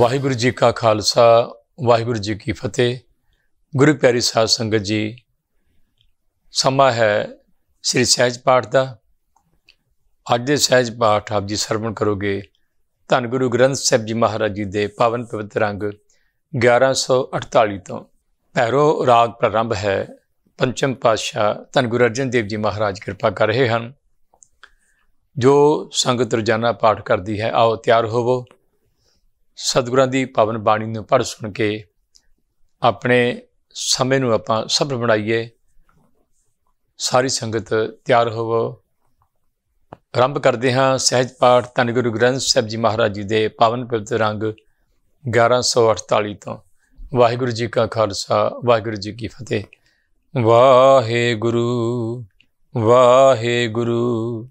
ਵਾਹਿਗੁਰੂ ਜੀ ਕਾ ਖਾਲਸਾ ਵਾਹਿਗੁਰੂ ਜੀ ਕੀ ਫਤਿਹ ਗੁਰੂ ਪਿਆਰੀ ਸਾਧ ਸੰਗਤ ਜੀ ਸਮਾਂ ਹੈ ਸ੍ਰੀ ਸਹਿਜ ਪਾਠ ਦਾ ਅੱਜ ਦੇ ਸਹਿਜ ਪਾਠ ਆਪ ਜੀ ਸਰਵਣ ਕਰੋਗੇ ਧੰਨ ਗੁਰੂ ਗ੍ਰੰਥ ਸਾਹਿਬ ਜੀ ਮਹਾਰਾਜ ਜੀ ਦੇ ਪਾਵਨ ਪਵਿੱਤਰ ਅੰਗ 1148 ਤੋਂ ਪੈਰੋ ਰਾਗ ਪ੍ਰਾਰੰਭ ਹੈ ਪੰਚਮ ਪਾਤਸ਼ਾਹ ਧੰਨ ਗੁਰੂ ਅਰਜਨ ਦੇਵ ਜੀ ਮਹਾਰਾਜ ਕਿਰਪਾ ਕਰ ਰਹੇ ਹਨ ਜੋ ਸੰਗਤ ਰੋਜ਼ਾਨਾ ਪਾਠ ਕਰਦੀ ਹੈ ਆਓ ਤਿਆਰ ਹੋਵੋ ਸਤਿਗੁਰਾਂ ਦੀ ਪਵਨ ਬਾਣੀ ਨੂੰ ਪੜ ਸੁਣ ਕੇ ਆਪਣੇ ਸਮੇਂ ਨੂੰ ਆਪਾਂ ਸਫਲ ਬਣਾਈਏ ਸਾਰੀ ਸੰਗਤ ਤਿਆਰ ਹੋਵੋ ਆਰੰਭ ਕਰਦੇ ਹਾਂ ਸਹਿਜ ਪਾਠ ਧੰਨ ਗੁਰੂ ਗ੍ਰੰਥ ਸਾਹਿਬ ਜੀ ਮਹਾਰਾਜ ਜੀ ਦੇ ਪਵਨ ਪਵਿੱਤਰ ਰੰਗ 1148 ਤੋਂ ਵਾਹਿਗੁਰੂ ਜੀ ਕਾ ਖਾਲਸਾ ਵਾਹਿਗੁਰੂ ਜੀ ਕੀ ਫਤਿਹ ਵਾਹਿਗੁਰੂ ਵਾਹਿਗੁਰੂ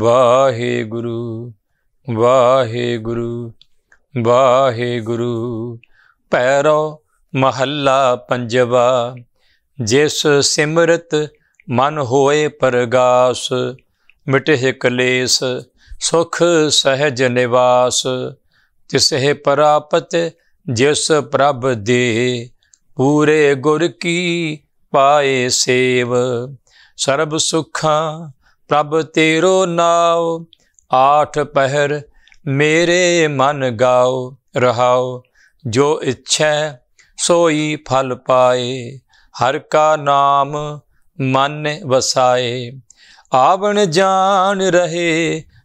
ਵਾਹਿਗੁਰੂ ਵਾਹਿਗੁਰੂ ਵਾਹਿਗੁਰੂ ਪੈਰੋ ਮਹੱਲਾ ਪੰਜਵਾ ਜਿਸ ਸਿਮਰਤ ਮਨ ਹੋਏ ਪਰਗਾਸ ਮਿਟਹਿ ਕਲੇਸ਼ ਸੁਖ ਸਹਿਜ ਨਿਵਾਸ ਤਿਸਹਿ ਪ੍ਰਾਪਤ ਜਿਸ ਪ੍ਰਭ ਦੇ ਪੂਰੇ ਗੁਰ ਕੀ ਪਾਏ ਸੇਵ ਸਰਬ ਸੁਖਾਂ ਪ੍ਰਭ ਤੇਰੋ ਨਾਉ ਆਠ ਪਹਿਰ मेरे मन गाओ रहाओ जो इच्छा सोई फल पाए हर का नाम मन वसाए आवन जान रहे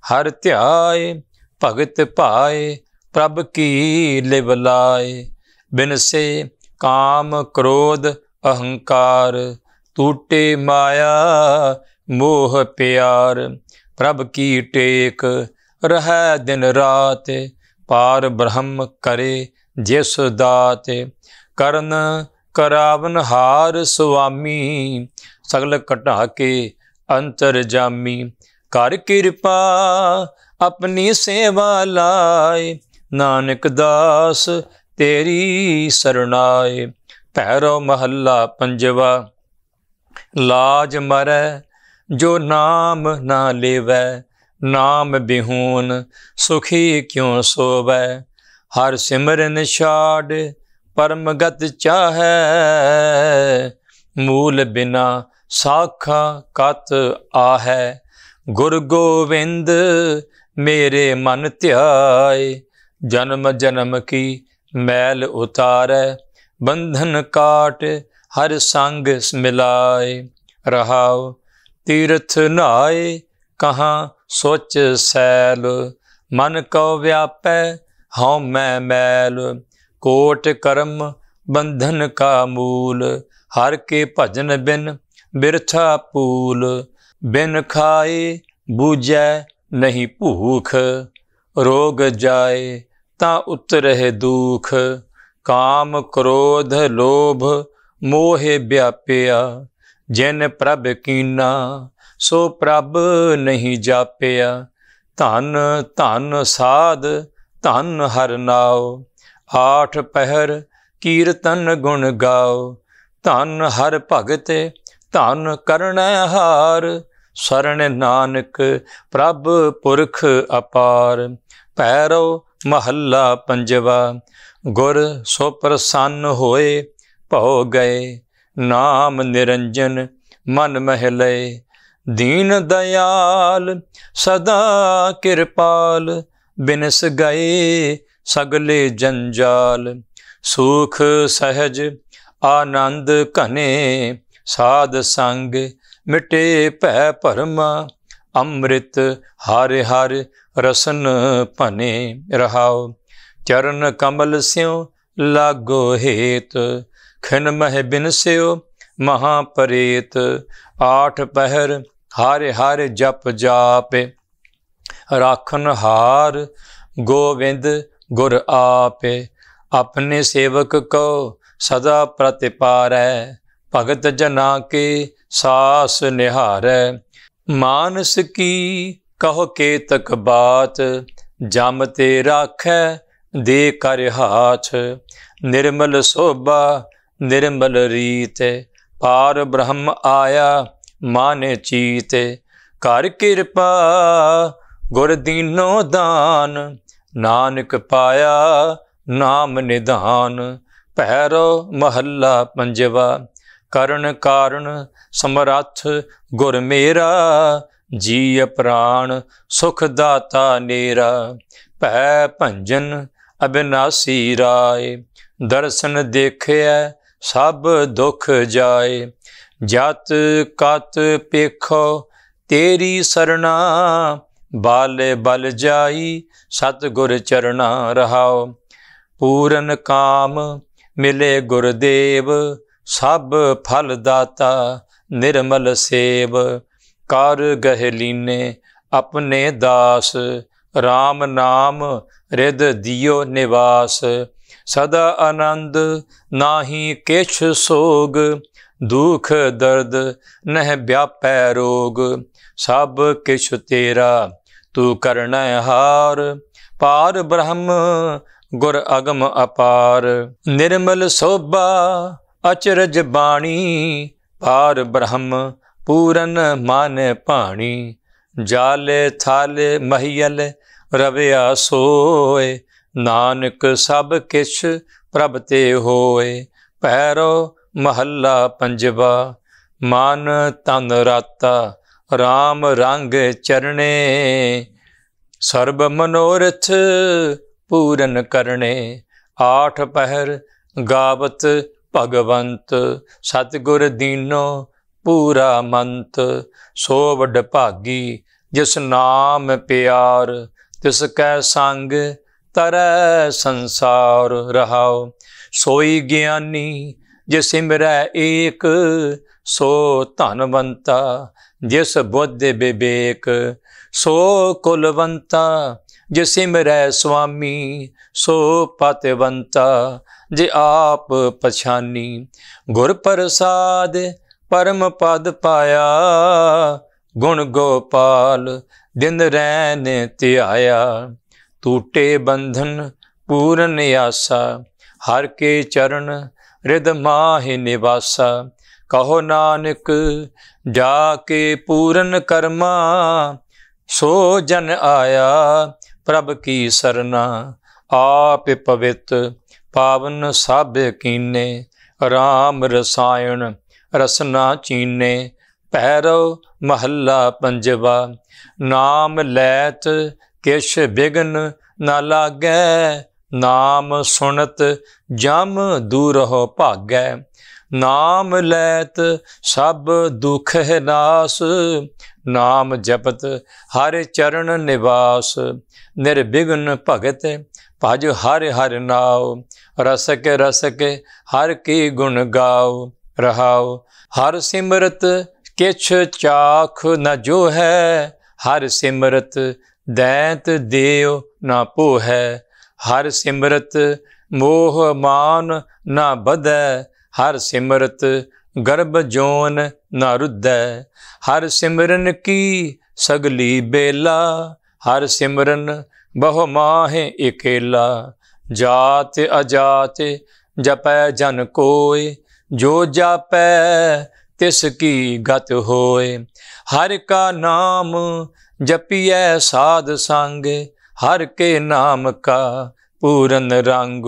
हर त्याय भगत पाए प्रभ की लिबलाए बिन से काम क्रोध अहंकार टूटे माया मोह प्यार प्रभ की टेक ਰਹੈ ਦਿਨ ਰਾਤ ਪਾਰ ਬ੍ਰਹਮ ਕਰੇ ਜਿਸ ਦਾਤ ਕਰਨ ਕਰਾਵਨ ਹਾਰ ਸੁਆਮੀ ਸਗਲ ਘਟਾ ਕੇ ਅੰਤਰ ਜਾਮੀ ਕਰ ਕਿਰਪਾ ਆਪਣੀ ਸੇਵਾ ਲਾਏ ਨਾਨਕ ਦਾਸ ਤੇਰੀ ਸਰਣਾਏ ਪੈਰੋ ਮਹੱਲਾ ਪੰਜਵਾ ਲਾਜ ਮਰੈ ਜੋ ਨਾਮ ਨਾ ਲੇਵੈ ਨਾਮ ਬਿਹੂਨ ਸੁਖੀ ਕਿਉ ਸੋਵੈ ਹਰ ਸਿਮਰਨ ਛਾੜ ਪਰਮਗਤ ਚਾਹੈ ਮੂਲ ਬਿਨਾ ਸਾਖਾ ਕਤ ਆਹੈ ਗੁਰ ਗੋਵਿੰਦ ਮੇਰੇ ਮਨ ਧਿਆਏ ਜਨਮ ਜਨਮ ਕੀ ਮੈਲ ਉਤਾਰੈ ਬੰਧਨ ਕਾਟ ਹਰ ਸੰਗ ਮਿਲਾਏ ਰਹਾਉ ਤੀਰਥ ਨਾਏ ਕਹਾ ਸੋਚ ਸੈਲ ਮਨ ਕਉ ਵਿਆਪੈ ਹਉ ਮੈ ਮੈਲ ਕੋਟ ਕਰਮ ਬੰਧਨ ਕਾ ਮੂਲ ਹਰ ਕੇ ਭਜਨ ਬਿਨ ਬਿਰਥਾ ਪੂਲ ਬਿਨ ਖਾਏ ਬੂਝੈ ਨਹੀਂ ਭੂਖ ਰੋਗ ਜਾਏ ਤਾਂ ਉਤਰਹਿ ਦੁਖ ਕਾਮ ਕ੍ਰੋਧ ਲੋਭ ਮੋਹ ਵਿਆਪਿਆ ਜਿਨ ਪ੍ਰਭ ਕੀਨਾ ਸੋ ਪ੍ਰਭ ਨਹੀਂ ਜਾਪਿਆ ਧਨ ਧਨ ਸਾਧ ਧਨ ਹਰ ਨਾਉ ਆਠ ਪਹਿਰ ਕੀਰਤਨ ਗੁਣ ਗਾਓ ਧਨ ਹਰ ਭਗਤ ਧਨ ਕਰਨ ਹਾਰ ਸਰਣ ਨਾਨਕ ਪ੍ਰਭ ਪੁਰਖ ਅਪਾਰ ਪੈਰੋ ਮਹੱਲਾ ਪੰਜਵਾ ਗੁਰ ਸੋ ਪ੍ਰਸੰਨ ਹੋਏ ਭਉ ਗਏ ਨਾਮ ਨਿਰੰਜਨ ਮਨ ਮਹਿ ਲਏ ਦੀਨ ਦਿਆਲ ਸਦਾ ਕਿਰਪਾਲ ਬਿਨਸ ਗਏ ਸਗਲੇ ਜੰਜਾਲ ਸੁਖ ਸਹਜ ਆਨੰਦ ਘਨੇ ਸਾਧ ਸੰਗ ਮਿਟੇ ਭੈ ਭਰਮ ਅੰਮ੍ਰਿਤ ਹਰ ਹਰ ਰਸਨ ਭਨੇ ਰਹਾਉ ਚਰਨ ਕਮਲ ਸਿਉ ਲਾਗੋ ਹੇਤ ਖਿਨ ਮਹਿ ਬਿਨਸਿਓ ਮਹਾ ਪਰੇਤ ਆਠ ਪਹਿਰ ਹਰ ਹਰ ਜਪ ਜਾਪੇ ਰਾਖਨ ਹਾਰ ਗੋਵਿੰਦ ਗੁਰ ਆਪੇ ਆਪਣੇ ਸੇਵਕ ਕੋ ਸਦਾ ਪ੍ਰਤਿਪਾਰੈ ਭਗਤ ਜਨਾ ਕੇ ਸਾਸ ਨਿਹਾਰੈ ਮਾਨਸ ਕੀ ਕਹ ਕੇ ਤਕ ਬਾਤ ਜਮ ਤੇ ਰਾਖੈ ਦੇ ਕਰ ਹਾਥ ਨਿਰਮਲ ਸੋਭਾ ਨਿਰਮਲ ਰੀਤੇ ਪਾਰ ਬ੍ਰਹਮ ਆਇਆ ਮਨ ਚੀਤੇ ਕਰ ਕਿਰਪਾ ਗੁਰ ਦੀਨੋ ਦਾਨ ਨਾਨਕ ਪਾਇਆ ਨਾਮ ਨਿਧਾਨ ਪਹਿਰੋ ਮਹੱਲਾ ਪੰਜਵਾ ਕਰਨ ਕਾਰਨ ਸਮਰੱਥ ਗੁਰ ਮੇਰਾ ਜੀ ਅਪ੍ਰਾਣ ਸੁਖ ਦਾਤਾ ਨੇਰਾ ਭੈ ਭੰਜਨ ਅਬਿਨਾਸੀ ਰਾਏ ਦਰਸ਼ਨ ਦੇਖਿਆ ਸਭ ਦੁਖ ਜਾਏ ਜਤ ਕਤ ਪੇਖ ਤੇਰੀ ਸਰਣਾ ਬਾਲੇ ਬਲ ਜਾਈ ਸਤ ਗੁਰ ਚਰਣਾ ਰਹਾਓ ਪੂਰਨ ਕਾਮ ਮਿਲੇ ਗੁਰਦੇਵ ਸਭ ਫਲ ਦਾਤਾ ਨਿਰਮਲ ਸੇਵ ਕਰ ਗਹਿਲੀਨੇ ਆਪਣੇ ਦਾਸ RAM ਨਾਮ ਰਿਦ ਦਿਓ ਨਿਵਾਸ ਸਦਾ ਆਨੰਦ ਨਾਹੀ ਕਿਛ ਸੋਗ ਦੁਖ ਦਰਦ ਨਹਿ ਵਿਆਪੈ ਰੋਗ ਸਭ ਕਿਛੁ ਤੇਰਾ ਤੂੰ ਕਰਨਾ ਹਾਰ ਪਾਰ ਬ੍ਰਹਮ ਗੁਰ ਅਗਮ ਅਪਾਰ ਨਿਰਮਲ ਸੋਭਾ ਅਚਰਜ ਬਾਣੀ ਪਾਰ ਬ੍ਰਹਮ ਪੂਰਨ ਮਨ ਪਾਣੀ ਜਾਲੇ ਥਾਲੇ ਮਹੀਲ ਰਵਿਆ ਸੋਏ ਨਾਨਕ ਸਭ ਕਿਛ ਪ੍ਰਭ ਤੇ ਹੋਏ ਪੈਰੋ ਮਹੱਲਾ ਪੰਜਵਾ ਮਨ ਤਨ ਰਾਤਾ RAM ਰੰਗ ਚਰਣੇ ਸਰਬ ਮਨੋਰਥ ਪੂਰਨ ਕਰਨੇ ਆਠ ਪਹਿਰ ਗਾਵਤ ਭਗਵੰਤ ਸਤਗੁਰ ਦੀਨੋ ਪੂਰਾ ਮੰਤ ਸੋ ਵਡ ਭਾਗੀ ਜਿਸ ਨਾਮ ਪਿਆਰ ਤਿਸ ਕੈ ਸੰਗ ਤਰੈ ਸੰਸਾਰ ਰਹਾਉ ਸੋਈ ਗਿਆਨੀ ਜੇ ਸਿਮਰੈ ਏਕ ਸੋ ਧਨਵੰਤਾ ਜਿਸ ਬੁੱਧ ਬਿਬੇਕ ਸੋ ਕੁਲਵੰਤਾ ਜੇ ਸਿਮਰੈ ਸੁਆਮੀ ਸੋ ਪਤਵੰਤਾ ਜੇ ਆਪ ਪਛਾਨੀ ਗੁਰ ਪ੍ਰਸਾਦ ਪਰਮ ਪਦ ਪਾਇਆ ਗੁਣ ਗੋਪਾਲ ਦਿਨ ਰੈਨ ਧਿਆਇਆ ਟੂਟੇ ਬੰਧਨ ਪੂਰਨ ਆਸਾ ਹਰ ਕੇ ਚਰਨ ਰਿਦ ਮਾਹਿ ਨਿਵਾਸਾ ਕਹੋ ਨਾਨਕ ਜਾ ਕੇ ਪੂਰਨ ਕਰਮਾ ਸੋ ਜਨ ਆਇਆ ਪ੍ਰਭ ਕੀ ਸਰਨਾ ਆਪਿ ਪਵਿੱਤ ਪਾਵਨ ਸਭ ਕੀਨੇ RAM ਰਸਾਇਣ ਰਸਨਾ ਚੀਨੇ ਪਹਿਰੋ ਮਹੱਲਾ ਪੰਜਵਾ ਨਾਮ ਲੈਤ ਕਿਛ ਬਿਗਨ ਨਾ ਲਾਗੈ ਨਾਮ ਸੁਣਤ ਜਮ ਦੂਰਹੁ ਭਾਗੈ ਨਾਮ ਲੈਤ ਸਭ ਦੁਖ ਹੈ ਨਾਸ ਨਾਮ ਜਪਤ ਹਰ ਚਰਨ ਨਿਵਾਸ ਨਿਰਬਿਗਨ ਭਗਤ ਭਜ ਹਰ ਹਰ ਨਾਉ ਰਸਕ ਰਸਕ ਹਰ ਕੀ ਗੁਣ ਗਾਉ ਰਹਾਉ ਹਰ ਸਿਮਰਤ ਕਿਛ ਚਾਖ ਨ ਜੋ ਹੈ ਹਰ ਸਿਮਰਤ ਦੈਂਤ ਦੇਉ ਨਾ ਪੋ ਹੈ ਹਰ ਸਿਮਰਤ ਮੋਹ ਮਾਨ ਨਾ ਬਧੈ ਹਰ ਸਿਮਰਤ ਗਰਭ ਜੋਨ ਨਾ ਰੁੱਧੈ ਹਰ ਸਿਮਰਨ ਕੀ ਸਗਲੀ ਬੇਲਾ ਹਰ ਸਿਮਰਨ ਬਹੁ ਮਾਹੇ ਇਕੇਲਾ ਜਾਤ ਅਜਾਤ ਜਪੈ ਜਨ ਕੋਇ ਜੋ ਜਾਪੈ ਤਿਸ ਕੀ ਗਤ ਹੋਏ ਹਰ ਕਾ ਨਾਮ ਜਪੀਐ ਸਾਧ ਸੰਗੇ ਹਰ ਕੇ ਨਾਮ ਕਾ ਪੂਰਨ ਰੰਗ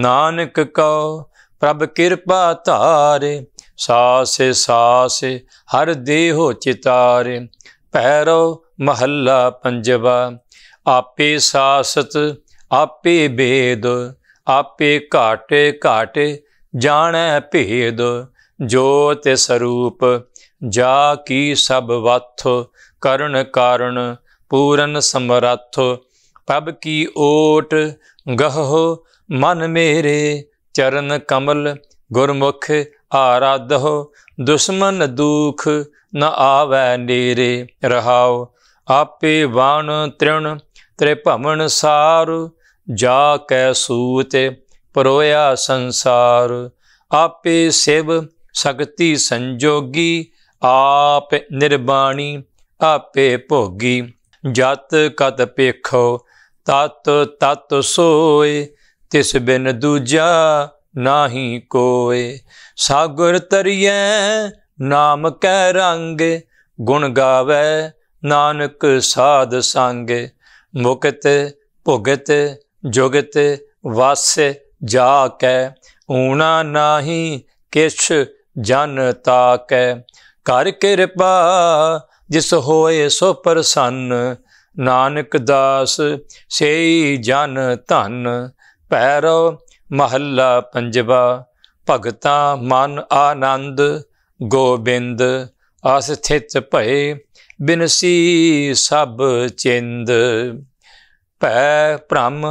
ਨਾਨਕ ਕਉ ਪ੍ਰਭ ਕਿਰਪਾ ਧਾਰੇ ਸਾਸੇ ਸਾਸੇ ਹਰ ਦੇਹੋ ਚਿਤਾਰੇ ਪੈਰੋ ਮਹੱਲਾ ਪੰਜਵਾ ਆਪੇ ਸਾਸਤ ਆਪੇ ਬੇਦ ਆਪੇ ਘਾਟੇ ਘਾਟੇ ਜਾਣੈ ਭੇਦ ਜੋਤਿ ਸਰੂਪ ਜਾ ਕੀ ਸਭ ਵਥ ਕਰਨ ਕਾਰਨ ਪੂਰਨ ਸਮਰੱਥ ਪ੍ਰਭ ਕੀ ਓਟ ਗਹੋ ਮਨ ਮੇਰੇ ਚਰਨ ਕਮਲ ਗੁਰਮੁਖ ਆਰਾਧੋ ਦੁਸ਼ਮਨ ਦੁਖ ਨ ਆਵੈ ਨੇਰੇ ਰਹਾਓ ਆਪੇ ਵਾਣ ਤ੍ਰਿਣ ਭਮਣ ਸਾਰ ਜਾ ਕੈ ਸੂਤ ਪਰੋਇਆ ਸੰਸਾਰ ਆਪੇ ਸਿਵ ਸ਼ਕਤੀ ਸੰਜੋਗੀ ਆਪ ਨਿਰਬਾਣੀ ਆਪੇ ਭੋਗੀ ਜਤ ਕਤ ਪੇਖੋ ਤਤ ਤਤ ਸੋਏ ਤਿਸ ਬਿਨ ਦੂਜਾ ਨਾਹੀ ਕੋਏ ਸਾਗਰ ਤਰੀਐ ਨਾਮ ਕੈ ਰੰਗ ਗੁਣ ਗਾਵੇ ਨਾਨਕ ਸਾਧ ਸੰਗ ਮੁਕਤ ਭੁਗਤ ਜੁਗਤ ਵਸ ਜਾ ਕੈ ਊਣਾ ਨਾਹੀ ਕਿਛ ਜਨ ਤਾਕੈ ਕਰ ਕਿਰਪਾ ਜਿਸ ਹੋਏ ਸੋ ਪ੍ਰਸੰਨ ਨਾਨਕ ਦਾਸ ਸੇਈ ਜਨ ਧਨ ਪੈਰੋ ਮਹੱਲਾ ਪੰਜਵਾ ਭਗਤਾ ਮਨ ਆਨੰਦ ਗੋਬਿੰਦ ਅਸਥਿਤ ਭਏ ਬਿਨਸੀ ਸਭ ਚਿੰਦ ਪੈ ਭ੍ਰਮ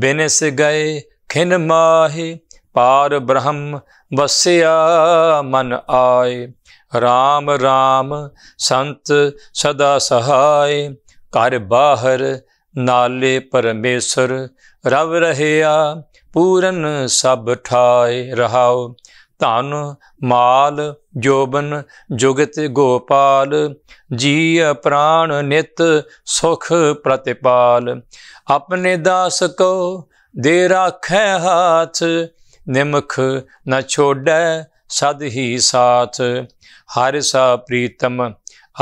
ਬਿਨਸ ਗਏ ਖਿਨ ਮਾਹੇ ਪਾਰ ਬ੍ਰਹਮ ਵਸਿਆ ਮਨ ਆਏ RAM RAM ਸੰਤ ਸਦਾ ਸਹਾਈ ਘਰ ਬਾਹਰ ਨਾਲੇ ਪਰਮੇਸ਼ਰ ਰਵ ਰਹਿਆ ਪੂਰਨ ਸਭ ਠਾਏ ਰਹਾਉ ਧਨ ਮਾਲ ਜੋਬਨ ਜੁਗਤ ਗੋਪਾਲ ਜੀ ਪ੍ਰਾਣ ਨਿਤ ਸੁਖ ਪ੍ਰਤਿਪਾਲ ਆਪਣੇ ਦਾਸ ਕੋ ਦੇ ਰੱਖੈ ਹਾਥ ਨਿਮਖ ਨ ਛੋੜੈ ਸਦ ਹੀ ਸਾਥ ਹਰਿ ਸਾ ਪ੍ਰੀਤਮ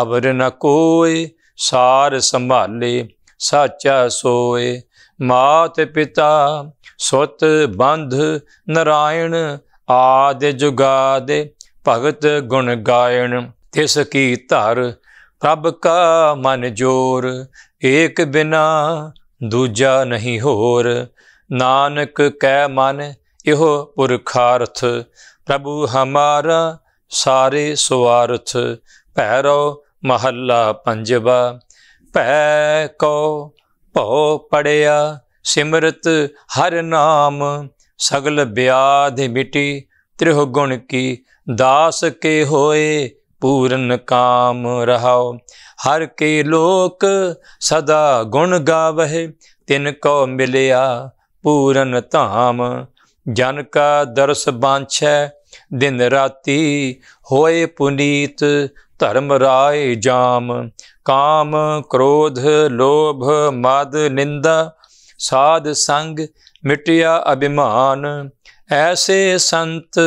ਅਵਰ ਨ ਕੋਏ ਸਾਰ ਸੰਭਾਲੇ ਸਾਚਾ ਸੋਏ ਮਾਤ ਪਿਤਾ ਸੁਤ ਬੰਧ ਨਰਾਇਣ ਆਦ ਦੇ ਭਗਤ ਗੁਣ ਗਾਇਣ ਤਿਸ ਕੀ ਧਰ ਪ੍ਰਭ ਕਾ ਮਨ ਜੋਰ ਏਕ ਬਿਨਾ ਦੂਜਾ ਨਹੀਂ ਹੋਰ ਨਾਨਕ ਕੈ ਮਨ ਇਹੋ ਪੁਰਖਾਰਥ ਪ੍ਰਭੂ ਹਮਾਰਾ ਸਾਰੇ ਸਵਾਰਥ ਭੈਰੋ ਮਹੱਲਾ ਪੰਜਵਾ ਭੈ ਕੋ ਭੋ ਪੜਿਆ ਸਿਮਰਤ ਹਰ ਨਾਮ ਸਗਲ ਬਿਆਧ ਮਿਟੀ ਤ੍ਰਿਹ ਗੁਣ ਕੀ ਦਾਸ ਕੇ ਹੋਏ ਪੂਰਨ ਕਾਮ ਰਹਾਓ ਹਰ ਕੇ ਲੋਕ ਸਦਾ ਗੁਣ ਗਾਵਹਿ ਤਿਨ ਕੋ ਮਿਲਿਆ ਪੂਰਨ ਧਾਮ ਜਨ ਕਾ ਦਰਸ ਬਾਂਛੈ ਦਿਨ ਰਾਤੀ ਹੋਏ ਪੁਨੀਤ ਧਰਮ ਰਾਏ ਜਾਮ ਕਾਮ ਕ੍ਰੋਧ ਲੋਭ ਮਦ ਨਿੰਦਾ ਸਾਧ ਸੰਗ ਮਿਟਿਆ ਅਭਿਮਾਨ ਐਸੇ ਸੰਤ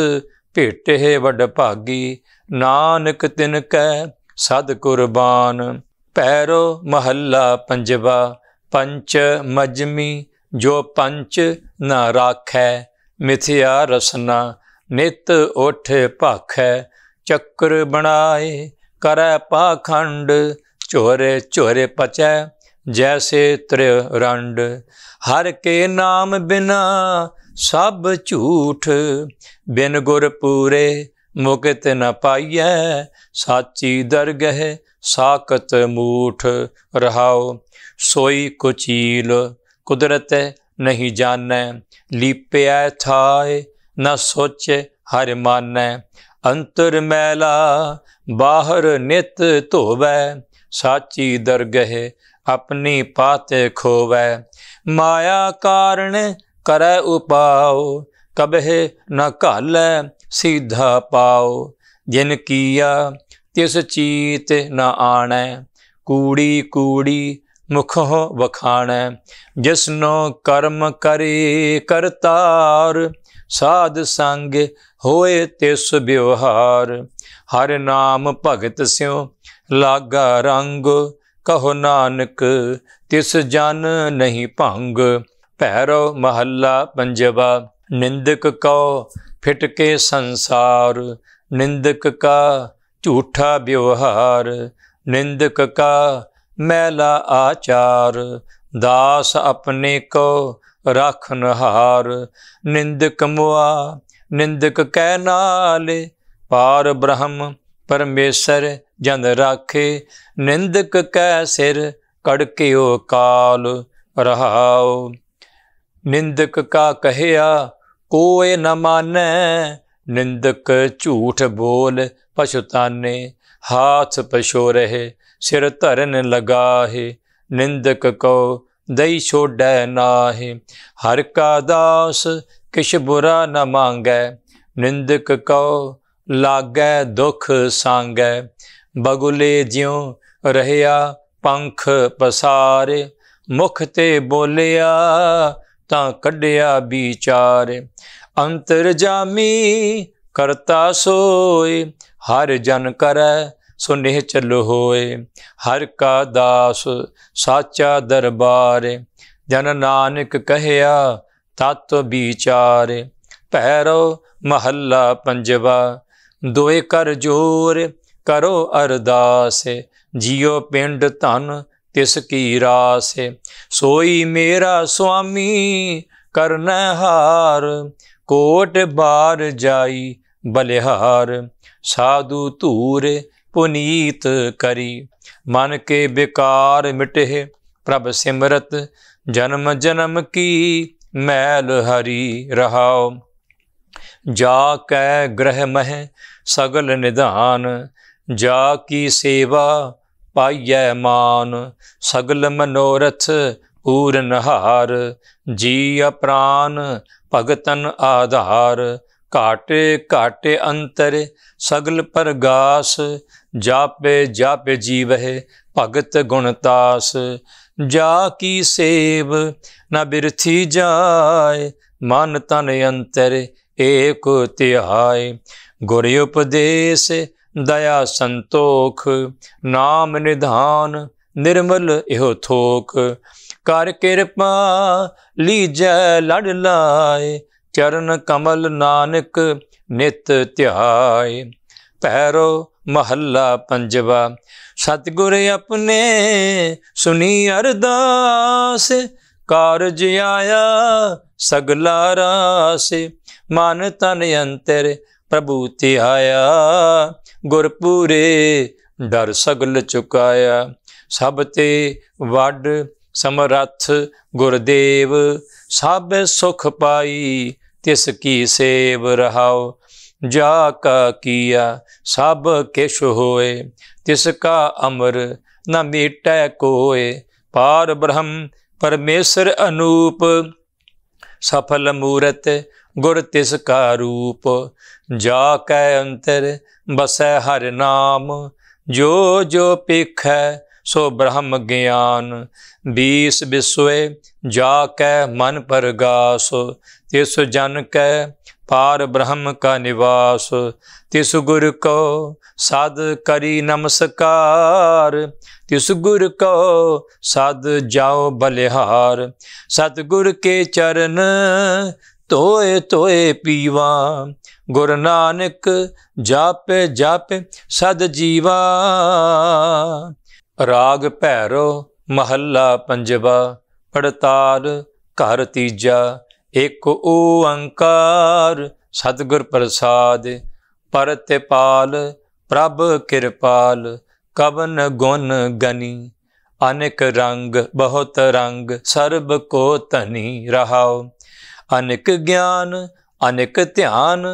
ਭੇਟੇ ਵੱਡ ਭਾਗੀ ਨਾਨਕ ਤਿਨ ਕੈ ਸਦ ਕੁਰਬਾਨ ਪੈਰੋ ਮਹੱਲਾ ਪੰਜਵਾ ਪੰਚ ਮਜਮੀ ਜੋ ਪੰਚ ਨਾ ਰਾਖੈ ਮਿਥਿਆ ਰਸਨਾ ਨਿਤ ਉਠ ਭਖੈ ਚੱਕਰ ਬਣਾਏ ਕਰੈ ਪਾਖੰਡ ਝੋਰੇ ਝੋਰੇ ਪਚੈ ਜੈਸੇ ਤ੍ਰਿ ਰੰਡ ਹਰ ਕੇ ਨਾਮ ਬਿਨਾ ਸਭ ਝੂਠ ਬਿਨ ਗੁਰ ਪੂਰੇ ਮੁਕਤ ਨ ਪਾਈਐ ਸਾਚੀ ਦਰਗਹਿ ਸਾਕਤ ਮੂਠ ਰਹਾਉ ਸੋਈ ਕੁਚੀਲ ਕੁਦਰਤ ਨਹੀਂ ਜਾਣੈ ਲੀਪਿਆ ਥਾਏ ਨਾ ਸੋਚੇ ਹਰ ਮਾਨੈ ਅੰਤਰ ਮੈਲਾ ਬਾਹਰ ਨਿਤ ਧੋਵੈ ਸਾਚੀ ਦਰਗਹਿ ਆਪਣੀ ਪਾਤੇ ਖੋਵੈ ਮਾਇਆ ਕਾਰਣ ਕਰੈ ਉਪਾਉ ਕਬਹਿ ਨ ਘਾਲੈ ਸਿੱਧਾ ਪਾਉ ਜਿਨ ਕੀਆ ਤਿਸ ਚੀਤ ਨ ਆਣੈ ਕੂੜੀ ਕੂੜੀ ਮੁਖੋ ਵਖਾਣੈ ਜਿਸਨੋ ਕਰਮ ਕਰੇ ਕਰਤਾਰ ਸਾਧ ਸੰਗ ਹੋਏ ਤਿਸ ਵਿਵਹਾਰ ਹਰ ਨਾਮ ਭਗਤ ਸਿਉ ਲਾਗਾ ਰੰਗ ਕਹੋ ਨਾਨਕ ਤਿਸ ਜਨ ਨਹੀਂ ਭੰਗ ਪੈਰੋ ਮਹੱਲਾ ਪੰਜਵਾ ਨਿੰਦਕ ਕਉ ਫਿਟਕੇ ਸੰਸਾਰ ਨਿੰਦਕ ਕਾ ਝੂਠਾ ਵਿਵਹਾਰ ਨਿੰਦਕ ਕਾ ਮੈਲਾ ਆਚਾਰ ਦਾਸ ਆਪਣੇ ਕੋ ਰਖ ਨਹਾਰ ਨਿੰਦਕ ਮੁਆ ਨਿੰਦਕ ਕਹਿ ਨਾਲੇ ਪਾਰ ਬ੍ਰਹਮ ਪਰਮੇਸ਼ਰ ਜਨ ਰਾਖੇ ਨਿੰਦਕ ਕੈ ਸਿਰ ਕੜਕਿਓ ਕਾਲ ਰਹਾਉ ਨਿੰਦਕ ਕਾ ਕਹਿਆ ਕੋਏ ਨ ਮਾਨੈ ਨਿੰਦਕ ਝੂਠ ਬੋਲ ਪਛਤਾਨੇ ਹਾਥ ਪਛੋ ਰਹੇ ਸਿਰ ਧਰਨ ਲਗਾਹੇ ਨਿੰਦਕ ਕੋ ਦਈ ਛੋੜੈ ਨਾਹੀ ਹਰ ਕਾ ਦਾਸ ਕਿਛ ਬੁਰਾ ਨ ਮੰਗੈ ਨਿੰਦਕ ਕਉ ਲਾਗੈ ਦੁਖ ਸੰਗੈ ਬਗੁਲੇ ਜਿਉ ਰਹਿਆ ਪੰਖ ਪਸਾਰੇ ਮੁਖ ਤੇ ਬੋਲਿਆ ਤਾਂ ਕੱਢਿਆ ਵਿਚਾਰ ਅੰਤਰ ਜਾਮੀ ਕਰਤਾ ਸੋਏ ਹਰ ਜਨ ਕਰੈ ਸੋ ਨਿਹ ਚੱਲੋ ਹੋਏ ਹਰ ਕਾ ਦਾਸ ਸਾਚਾ ਦਰਬਾਰ ਜਨ ਨਾਨਕ ਕਹਿਆ ਤਤ ਵਿਚਾਰ ਭੈਰੋ ਮਹੱਲਾ ਪੰਜਵਾ ਦੋਏ ਕਰ ਜੋਰ ਕਰੋ ਅਰਦਾਸ ਜਿਉ ਪਿੰਡ ਧਨ ਤਿਸ ਕੀ ਰਾਸ ਸੋਈ ਮੇਰਾ ਸੁਆਮੀ ਹਾਰ ਕੋਟ ਬਾਰ ਜਾਈ ਬਲਿਹਾਰ ਸਾਧੂ ਧੂਰੇ ਪੁਨੀਤ ਕਰੀ ਮਨ ਕੇ ਵਿਕਾਰ ਮਿਟੇ ਪ੍ਰਭ ਸਿਮਰਤ ਜਨਮ ਜਨਮ ਕੀ ਮੈਲ ਹਰੀ ਰਹਾਓ ਜਾ ਕੈ ਗ੍ਰਹਿ ਮਹਿ ਸਗਲ ਨਿਧਾਨ ਜਾ ਕੀ ਸੇਵਾ ਪਾਈਐ ਮਾਨ ਸਗਲ ਮਨੋਰਥ ਪੂਰਨ ਹਾਰ ਜੀ ਅਪ੍ਰਾਨ ਭਗਤਨ ਆਧਾਰ काटे काटे अंतर सगल पर गास जापे जापे जीव है भगत गुणतास जा की सेव न बिरथी जाय मन तन अंतर एक तिहाय गुर उपदेश दया संतोख नाम निधान निर्मल इहो थोक कर कृपा लीजै लड़ लाए ਚਰਨ ਕਮਲ ਨਾਨਕ ਨਿਤ ਧਿਆਏ ਪੈਰੋ ਮਹੱਲਾ ਪੰਜਵਾ ਸਤਿਗੁਰ ਆਪਣੇ ਸੁਣੀ ਅਰਦਾਸ ਕਾਰਜ ਆਇਆ ਸਗਲਾ ਰਾਸ ਮਨ ਤਨ ਅੰਤਰ ਪ੍ਰਭੂ ਤੇ ਆਇਆ ਗੁਰਪੂਰੇ ਦਰ ਸਗਲ ਚੁਕਾਇਆ ਸਭ ਤੇ ਵੱਡ ਸਮਰੱਥ ਗੁਰਦੇਵ ਸਭ ਸੁਖ ਪਾਈ ਤਿਸ ਕੀ ਸੇਵ ਰਹਾਉ ਜਾ ਕਾ ਕੀਆ ਸਭ ਕਿਛ ਹੋਏ ਤਿਸ ਕਾ ਅਮਰ ਨ ਮੀਟੈ ਕੋਏ ਪਾਰ ਬ੍ਰਹਮ ਪਰਮੇਸ਼ਰ ਅਨੂਪ ਸਫਲ ਮੂਰਤ ਗੁਰ ਤਿਸ ਕਾ ਰੂਪ ਜਾ ਕੈ ਅੰਤਰ ਬਸੈ ਹਰ ਨਾਮ ਜੋ ਜੋ ਪਿਖੈ ਸੋ ਬ੍ਰਹਮ ਗਿਆਨ ਬੀਸ ਵਿਸਵੇ ਜਾ ਕੈ ਮਨ ਪਰਗਾਸ ਤਿਸ ਜਨ ਕੈ ਪਾਰ ਬ੍ਰਹਮ ਕਾ ਨਿਵਾਸ ਤਿਸ ਗੁਰ ਕੋ ਸਦ ਕਰੀ ਨਮਸਕਾਰ ਤਿਸ ਗੁਰ ਕੋ ਸਦ ਜਾਓ ਬਲਿਹਾਰ ਸਤ ਗੁਰ ਕੇ ਚਰਨ ਤੋਏ ਤੋਏ ਪੀਵਾ ਗੁਰ ਨਾਨਕ ਜਾਪੇ ਜਾਪੇ ਸਦ ਜੀਵਾ ਰਾਗ ਭੈਰੋ ਮਹੱਲਾ ਪੰਜਵਾ ਪੜਤਾਲ ਘਰ ਤੀਜਾ ਇੱਕ ਓੰਕਾਰ ਸਤਿਗੁਰ ਪ੍ਰਸਾਦ ਪਰਤਪਾਲ ਪ੍ਰਭ ਕਿਰਪਾਲ ਕਵਨ ਗੁਣ ਗਨੀ ਅਨੇਕ ਰੰਗ ਬਹੁਤ ਰੰਗ ਸਰਬ ਕੋ ਧਨੀ ਰਹਾਉ ਅਨੇਕ ਗਿਆਨ ਅਨੇਕ ਧਿਆਨ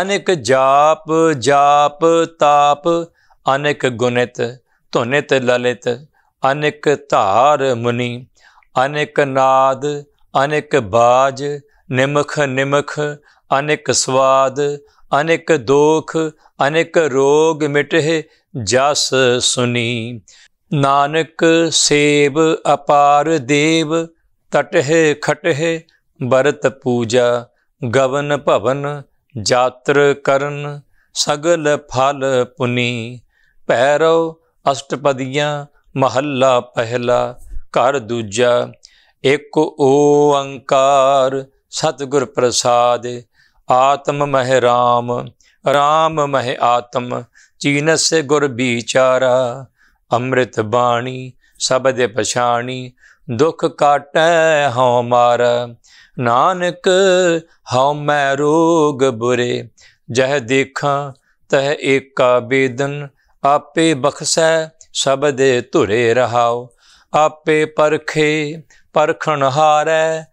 ਅਨੇਕ ਜਾਪ ਜਾਪ ਤਾਪ ਅਨੇਕ ਗੁਣਿਤ ਧੁਨਿਤ ਲਲਿਤ ਅਨੇਕ ਧਾਰ ਮੁਨੀ ਅਨੇਕ ਨਾਦ ਅਨੇਕ ਬਾਜ ਨਿਮਖ ਨਿਮਖ ਅਨੇਕ ਸਵਾਦ ਅਨੇਕ ਦੋਖ ਅਨੇਕ ਰੋਗ ਮਿਟਹਿ ਜਸ ਸੁਨੀ ਨਾਨਕ ਸੇਵ ਅਪਾਰ ਦੇਵ ਤਟਹਿ ਖਟਹਿ ਬਰਤ ਪੂਜਾ ਗਵਨ ਭਵਨ ਜਾਤਰ ਕਰਨ ਸਗਲ ਫਲ ਪੁਨੀ ਪੈਰੋ ਅਸ਼ਟਪਦੀਆਂ ਮਹੱਲਾ ਪਹਿਲਾ ਘਰ ਦੂਜਾ ਇੱਕ ਓੰਕਾਰ ਸਤਿਗੁਰ ਪ੍ਰਸਾਦ ਆਤਮ ਮਹਿ ਰਾਮ ਰਾਮ ਮਹਿ ਆਤਮ ਚੀਨਸ ਗੁਰ ਵਿਚਾਰਾ ਅੰਮ੍ਰਿਤ ਬਾਣੀ ਸਬਦ ਪਛਾਣੀ ਦੁਖ ਕਾਟੈ ਹਉ ਮਾਰ ਨਾਨਕ ਹਉ ਮੈ ਰੋਗ ਬੁਰੇ ਜਹ ਦੇਖਾਂ ਤਹ ਏਕਾ ਬੇਦਨ ਆਪੇ ਬਖਸੈ ਦੇ ਧੁਰੇ ਰਹਾਉ ਆਪੇ ਪਰਖੇ ਪਰਖਣ ਹਾਰੈ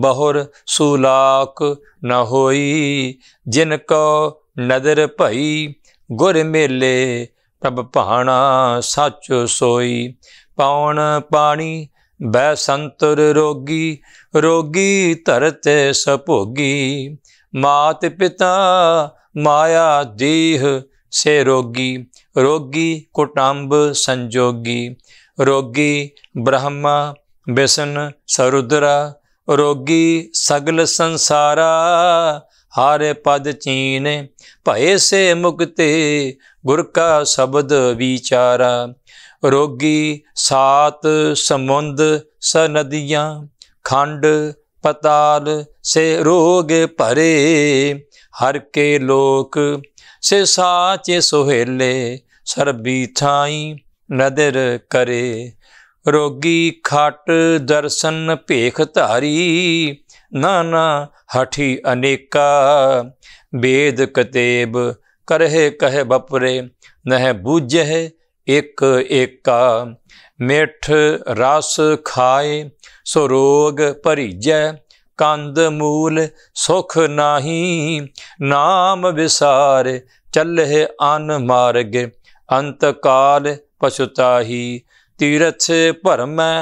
ਬਹੁਰ ਸੂਲਾਕ ਨ ਹੋਈ ਜਿਨ ਕੋ ਨਦਰ ਭਈ ਗੁਰ ਮੇਲੇ ਪ੍ਰਭ ਭਾਣਾ ਸੱਚ ਸੋਈ ਪਾਉਣ ਪਾਣੀ ਬੈ ਸੰਤਰ ਰੋਗੀ ਰੋਗੀ ਧਰਤੇ ਸਭੋਗੀ ਮਾਤ ਪਿਤਾ ਮਾਇਆ ਦੇਹ ਸੇ ਰੋਗੀ ਰੋਗੀ ਕੁਟੰਬ ਸੰਜੋਗੀ ਰੋਗੀ ਬ੍ਰਹਮਾ ਬਿਸਨ ਸਰੁਦਰਾ ਰੋਗੀ ਸਗਲ ਸੰਸਾਰਾ ਹਾਰੇ ਪਦ ਚੀਨ ਭਏ ਸੇ ਮੁਕਤੇ ਗੁਰ ਕਾ ਸ਼ਬਦ ਵਿਚਾਰਾ ਰੋਗੀ ਸਾਤ ਸਮੁੰਦ ਸ ਨਦੀਆਂ ਖੰਡ ਪਤਾਲ ਸੇ ਰੋਗ ਭਰੇ ਹਰ ਕੇ ਲੋਕ से साचे सोहेले सरबी थाई नदर करे रोगी खट दर्शन भेख धारी नाना हठी अनेका वेद कतेब करहे कह बपरे नह बूझ एक एका मेठ रास खाए सो रोग परिजय ਕੰਦ ਮੂਲ ਸੁਖ ਨਾਹੀ ਨਾਮ ਵਿਸਾਰ ਚੱਲੇ ਅਨ ਮਾਰਗ ਅੰਤ ਕਾਲ ਪਛਤਾਹੀ ਤੀਰਥ ਭਰਮੈ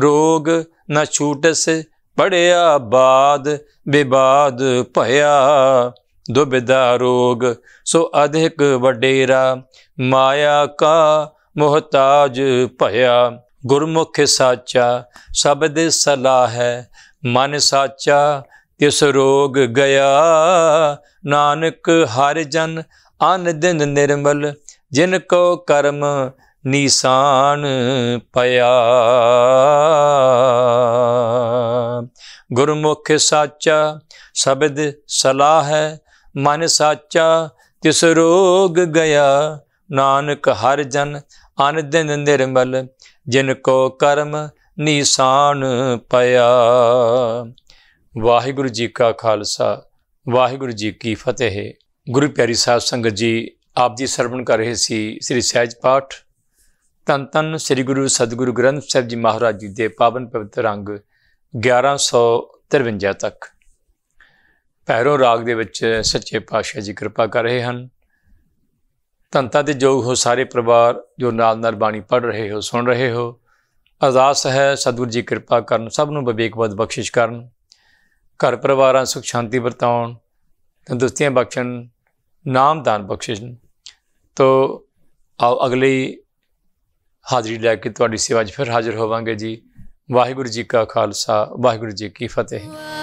ਰੋਗ ਨ ਛੂਟਸ ਪੜਿਆ ਬਾਦ ਵਿਵਾਦ ਭਇਆ ਦੁਬਿਦਾ ਰੋਗ ਸੋ ਅਧਿਕ ਵਡੇਰਾ ਮਾਇਆ ਕਾ ਮੋਹਤਾਜ ਭਇਆ ਗੁਰਮੁਖ ਸਾਚਾ ਸਬਦ ਸਲਾਹ ਹੈ ਮਨ ਸਾਚਾ ਤਿਸ ਰੋਗ ਗਿਆ ਨਾਨਕ ਹਰ ਜਨ ਅਨ ਦਿਨ ਨਿਰਮਲ ਜਿਨ ਕੋ ਕਰਮ ਨਿਸ਼ਾਨ ਪਿਆ ਗੁਰਮੁਖ ਸਾਚਾ ਸ਼ਬਦ ਸਲਾਹ ਹੈ ਮਨ ਸਾਚਾ ਤਿਸ ਰੋਗ ਗਿਆ ਨਾਨਕ ਹਰ ਜਨ ਅਨ ਦਿਨ ਨਿਰਮਲ ਜਿਨ ਕੋ ਕਰਮ ਨਿਸ਼ਾਨ ਪਿਆ ਵਾਹਿਗੁਰੂ ਜੀ ਕਾ ਖਾਲਸਾ ਵਾਹਿਗੁਰੂ ਜੀ ਕੀ ਫਤਿਹ ਗੁਰੂ ਪਿਆਰੀ ਸਾਹਿਬ ਸੰਗਤ ਜੀ ਆਪ ਜੀ ਸਰਵਣ ਕਰ ਰਹੇ ਸੀ ਸ੍ਰੀ ਸਹਿਜ ਪਾਠ ਤਨ ਤਨ ਸ੍ਰੀ ਗੁਰੂ ਸਤਿਗੁਰੂ ਗ੍ਰੰਥ ਸਾਹਿਬ ਜੀ ਮਹਾਰਾਜ ਜੀ ਦੇ ਪਾਵਨ ਪਵਿੱਤਰ ਅੰਗ 1153 ਤੱਕ ਪੈਰੋ ਰਾਗ ਦੇ ਵਿੱਚ ਸੱਚੇ ਪਾਤਸ਼ਾਹ ਜੀ ਕਿਰਪਾ ਕਰ ਰਹੇ ਹਨ ਤਨਤਾ ਦੇ ਜੋਗ ਹੋ ਸਾਰੇ ਪਰਿਵਾਰ ਜੋ ਨਾਲ ਨਾਲ ਬਾਣੀ ਪੜ ਰਹੇ ਹੋ ਸੁਣ ਰਹੇ ਹੋ ਅਰਦਾਸ ਹੈ ਸਤਿਗੁਰ ਜੀ ਕਿਰਪਾ ਕਰਨ ਸਭ ਨੂੰ ਬਦ ਬਖਸ਼ਿਸ਼ ਕਰਨ ਘਰ ਪਰਿਵਾਰਾਂ ਸੁਖ ਸ਼ਾਂਤੀ ਵਰਤਾਉਣ ਤੰਦਰੁਸਤੀਆਂ ਬਖਸ਼ਣ ਨਾਮ ਦਾਨ ਬਖਸ਼ਣ ਤੋ ਆਓ ਅਗਲੀ ਹਾਜ਼ਰੀ ਲੈ ਕੇ ਤੁਹਾਡੀ ਸੇਵਾ 'ਚ ਫਿਰ ਹਾਜ਼ਰ ਹੋਵਾਂਗੇ ਜੀ ਵਾਹਿਗੁਰੂ ਜੀ ਕਾ ਖਾਲਸਾ ਵਾਹਿਗੁਰੂ ਜੀ ਕੀ ਫਤਿਹ